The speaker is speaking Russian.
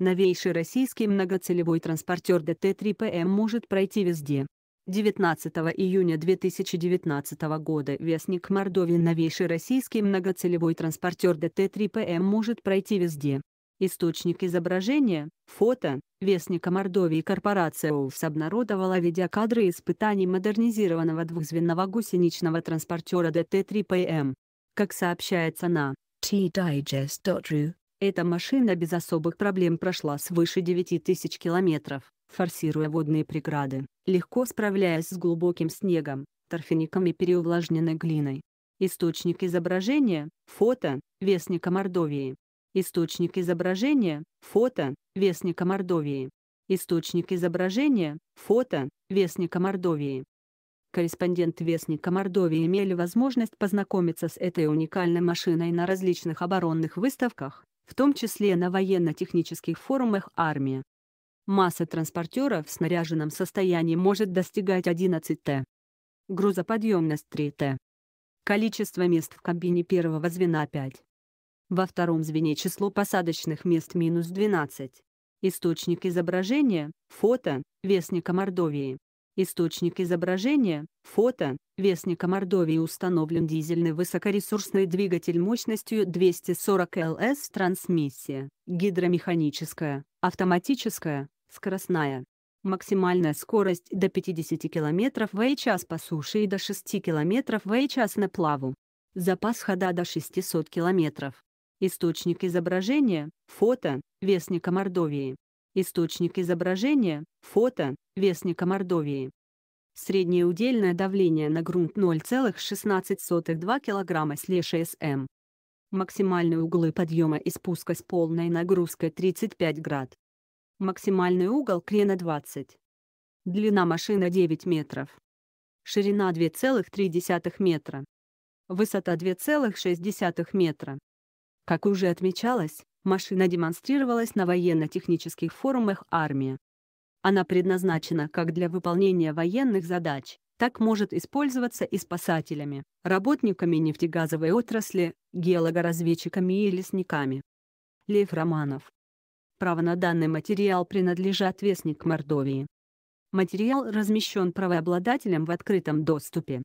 Новейший российский многоцелевой транспортер ДТ-3ПМ эм может пройти везде. 19 июня 2019 года Вестник Мордовии новейший российский многоцелевой транспортер ДТ-3ПМ эм может пройти везде. Источник изображения, фото, Вестника Мордовии корпорация ОУС обнародовала видеокадры испытаний модернизированного двухзвенного гусеничного транспортера ДТ-3ПМ. Эм. Как сообщается на tdigest.ru, эта машина без особых проблем прошла свыше 9000 километров, форсируя водные преграды, легко справляясь с глубоким снегом, торфяником и переувлажненной глиной. Источник изображения – фото, Вестника Мордовии. Источник изображения – фото, Вестника Мордовии. Источник изображения – фото, Вестника Мордовии. Корреспондент Вестника Мордовии имели возможность познакомиться с этой уникальной машиной на различных оборонных выставках, в том числе на военно-технических форумах армии. Масса транспортера в снаряженном состоянии может достигать 11 Т. Грузоподъемность 3 Т. Количество мест в кабине первого звена 5. Во втором звене число посадочных мест минус 12. Источник изображения – фото, Вестника Мордовии. Источник изображения – фото, Вестника Мордовии установлен дизельный высокоресурсный двигатель мощностью 240 ЛС трансмиссия, гидромеханическая, автоматическая, скоростная. Максимальная скорость до 50 км в час по суше и до 6 км в час на плаву. Запас хода до 600 км. Источник изображения, фото, Вестника Мордовии. Источник изображения, фото, Вестника Мордовии. Среднее удельное давление на грунт 0,16-2 кг слж СМ. Максимальные углы подъема и спуска с полной нагрузкой 35 град. Максимальный угол крена 20. Длина машины 9 метров. Ширина 2,3 метра. Высота 2,6 метра. Как уже отмечалось, машина демонстрировалась на военно-технических форумах армии. Она предназначена как для выполнения военных задач, так может использоваться и спасателями, работниками нефтегазовой отрасли, геологоразведчиками и лесниками. Лев Романов. Право на данный материал принадлежат Вестник Мордовии. Материал размещен правообладателем в открытом доступе.